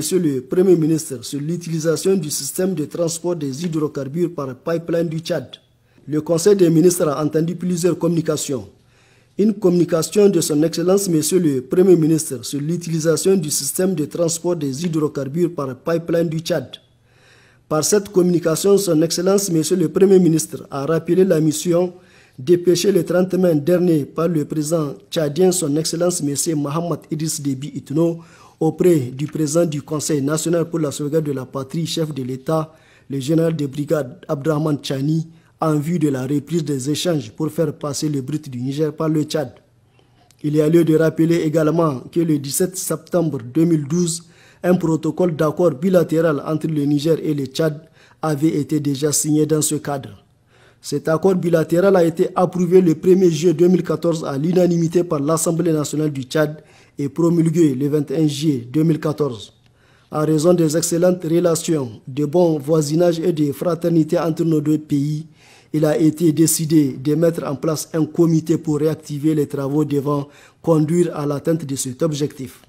Monsieur le Premier ministre, sur l'utilisation du système de transport des hydrocarbures par pipeline du Tchad, le Conseil des ministres a entendu plusieurs communications. Une communication de son Excellence Monsieur le Premier ministre sur l'utilisation du système de transport des hydrocarbures par pipeline du Tchad. Par cette communication, son Excellence Monsieur le Premier ministre a rappelé la mission dépêchée le 30 mai dernier par le président tchadien, son Excellence Monsieur Mohamed Idriss Déby Itno, auprès du président du Conseil national pour la sauvegarde de la patrie, chef de l'État, le général de brigade Abdrahman Chani, en vue de la reprise des échanges pour faire passer le brut du Niger par le Tchad. Il y a lieu de rappeler également que le 17 septembre 2012, un protocole d'accord bilatéral entre le Niger et le Tchad avait été déjà signé dans ce cadre. Cet accord bilatéral a été approuvé le 1er juillet 2014 à l'unanimité par l'Assemblée nationale du Tchad et promulgué le 21 juillet 2014. En raison des excellentes relations, de bons voisinages et de fraternité entre nos deux pays, il a été décidé de mettre en place un comité pour réactiver les travaux devant conduire à l'atteinte de cet objectif.